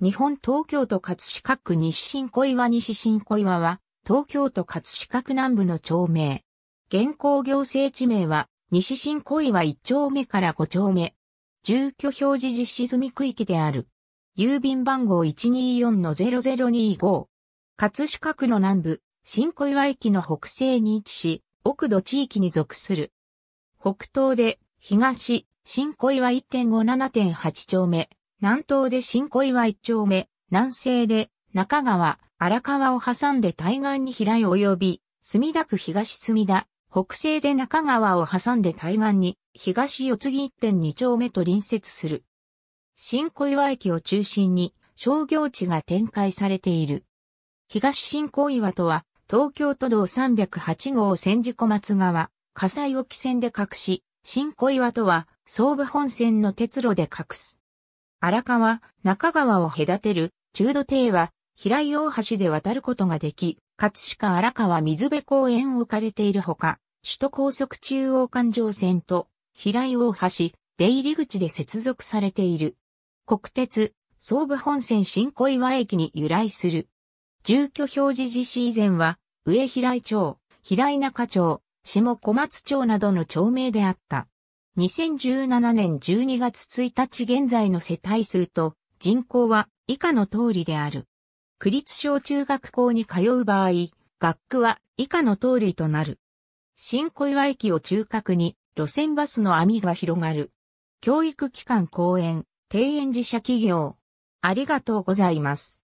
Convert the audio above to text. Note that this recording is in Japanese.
日本東京都葛飾区西新小岩西新小岩は、東京都葛飾区南部の町名。現行行政地名は、西新小岩1丁目から5丁目。住居表示実施済み区域である。郵便番号124-0025。葛飾区の南部、新小岩駅の北西に位置し、奥土地域に属する。北東で、東、新小岩1.57.8丁目。南東で新小岩一丁目、南西で中川、荒川を挟んで対岸に平井及び、墨田区東墨田、北西で中川を挟んで対岸に東四次一1.2丁目と隣接する。新小岩駅を中心に商業地が展開されている。東新小岩とは、東京都道308号千寺小松川、火災沖線で隠し、新小岩とは、総武本線の鉄路で隠す。荒川、中川を隔てる中土堤は平井大橋で渡ることができ、葛飾荒川水辺公園を置かれているほか、首都高速中央環状線と平井大橋、出入り口で接続されている。国鉄、総武本線新小岩駅に由来する。住居表示実施以前は、上平井町、平井中町、下小松町などの町名であった。2017年12月1日現在の世帯数と人口は以下の通りである。区立小中学校に通う場合、学区は以下の通りとなる。新小岩駅を中核に路線バスの網が広がる。教育機関公園、庭園自社企業。ありがとうございます。